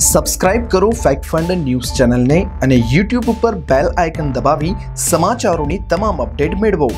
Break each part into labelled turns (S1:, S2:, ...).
S1: subscribe કરો fact fund news ચેનલને અને યુટ્યુબ ઉપર બેલ આઇકન દબાવી સમાચારોની તમામ અપડેટ મેળવો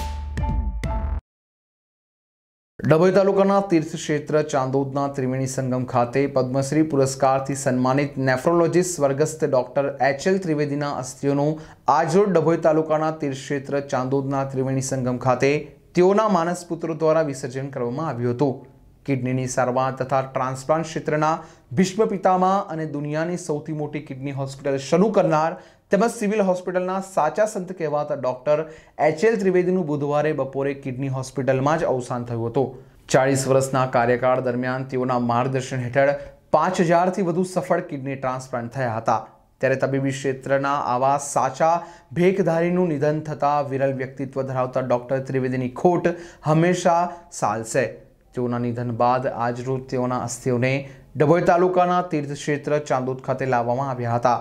S1: ડભોઈ તાલુકાના તીર્થક્ષેત્ર ચાંદોદના ત્રિવેણી સંગમ ખાતે પદ્મશ્રી પુરસ્કારથી સન્માનિત નેફ્રોલોજીસ્ટ સ્વર્ગસ્થ ડોક્ટર એચ એલ ત્રિવેદીના અસ્થિઓનું આજરોજ ડભોઈ તાલુકાના તીર્થક્ષેત્ર ચાંદોદના ત્રિવેણી સંગમ ખાતે તેઓના પુત્રો દ્વારા વિસર્જન કરવામાં આવ્યું હતું કિડનીની સારવાર તથા ટ્રાન્સપ્લાન્ટ ક્ષેત્રના ભીષ્મ પિતામાં અને દુનિયાની સૌથી મોટી કિડની હોસ્પિટલ શરૂ કરનાર તેમજ સિવિલ હોસ્પિટલના સાચા સંત કહેવાતા ડોક્ટર એચ એલ ત્રિવેદીનું બુધવારે બપોરે કિડની હોસ્પિટલમાં જ અવસાન થયું હતું ચાળીસ વર્ષના કાર્યકાળ દરમિયાન તેઓના માર્ગદર્શન હેઠળ પાંચ હજારથી વધુ સફળ કિડની ટ્રાન્સપ્લાન્ટ થયા હતા ત્યારે તબીબી ક્ષેત્રના આવા સાચા ભેખધારીનું નિધન થતાં વિરલ વ્યક્તિત્વ ધરાવતા ડોક્ટર ત્રિવેદીની ખોટ હંમેશા સાલશે તેઓના નિધન બાદ આજરોજ તેઓના અસ્થિઓને ડભોઈ તાલુકાના તીર્થક્ષેત્ર ચાંદોદ ખાતે લાવવામાં આવ્યા હતા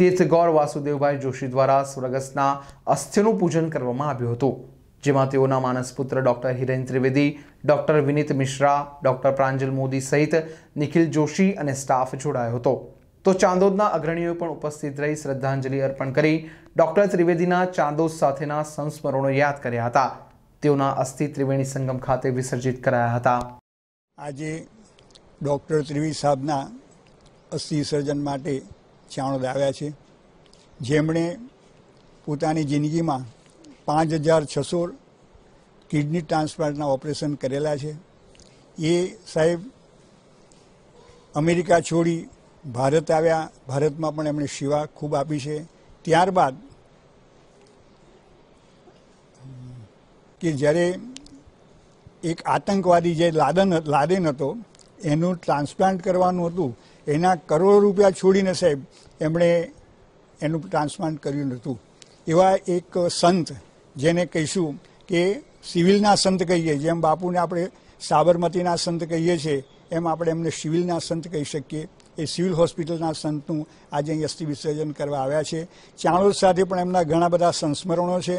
S1: તીર્થગૌર વાસુદેવભાઈ જોશી દ્વારા સુરગસના અસ્થિનું પૂજન કરવામાં આવ્યું હતું જેમાં તેઓના માનસપુત્ર doctor Hiren Trivedi doctor Vineet Mishra doctor Pranjal Modi સહિત નિખિલ જોશી અને સ્ટાફ જોડાયો હતો તો ચાંદોદના અગ્રણીઓ પણ ઉપસ્થિત રહી શ્રદ્ધાંજલિ અર્પણ કરી ડૉક્ટર ત્રિવેદીના ચાંદોદ સાથેના સંસ્મરણો યાદ કર્યા હતા તેઓના અસ્થિ ત્રિવેણી સંગમ ખાતે વિસર્જિત કરાયા હતા
S2: આજે ડૉક્ટર ત્રિવેદી સાહેબના અસ્થિ વિસર્જન માટે ચાણોદ આવ્યા છે જેમણે પોતાની જિંદગીમાં પાંચ હજાર છસો કિડની ટ્રાન્સપ્લાન્ટના ઓપરેશન કરેલા છે એ સાહેબ અમેરિકા છોડી ભારત આવ્યા ભારતમાં પણ એમણે સેવા ખૂબ આપી છે ત્યારબાદ કે જ્યારે એક આતંકવાદી જે લાદન લાદેન હતો એનું ટ્રાન્સપ્લાન્ટ કરવાનું હતું એના કરોડો રૂપિયા છોડીને સાહેબ એમણે એનું ટ્રાન્સપ્લાન્ટ કર્યું નહોતું એવા એક સંત જેને કહીશું કે સિવિલના સંત કહીએ જેમ બાપુને આપણે સાબરમતીના સંત કહીએ છીએ એમ આપણે એમને સિવિલના સંત કહી શકીએ એ સિવિલ હોસ્પિટલના સંતનું આજે અહીં અસ્થિ વિસર્જન કરવા આવ્યા છે ચાણોદ સાથે પણ એમના ઘણા બધા સંસ્મરણો છે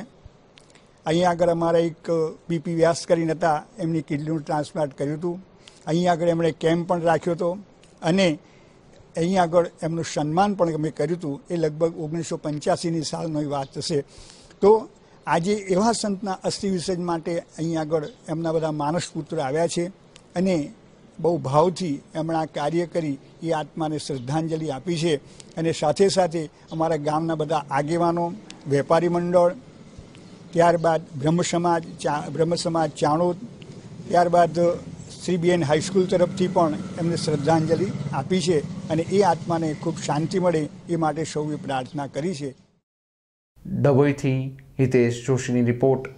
S2: અહીંયા આગળ અમારા એક બીપી વ્યાસ કરીને હતા એમની કિડનીનું ટ્રાન્સપ્લાન્ટ કર્યું હતું અહીં આગળ એમણે કેમ્પ પણ રાખ્યો હતો અને અહીં આગળ એમનું સન્માન પણ અમે કર્યું હતું એ લગભગ ઓગણીસો પંચ્યાસીની સાલની વાત થશે તો આજે એવા સંતના અસ્થિ વિસર્જન માટે અહીં આગળ એમના બધા પુત્ર આવ્યા છે અને બહુ ભાવથી એમણે આ કાર્ય કરી એ આત્માને શ્રદ્ધાંજલિ આપી છે અને સાથે સાથે અમારા ગામના બધા આગેવાનો વેપારી મંડળ ત્યારબાદ બ્રહ્મ સમાજ બ્રહ્મ સમાજ ચાણોદ ત્યારબાદ શ્રી શ્રીબીએન હાઈસ્કૂલ તરફથી પણ એમને શ્રદ્ધાંજલિ આપી છે અને એ આત્માને ખૂબ શાંતિ મળે એ માટે સૌએ પ્રાર્થના કરી છે
S1: ડભોઈથી હિતેશ જોશીની રિપોર્ટ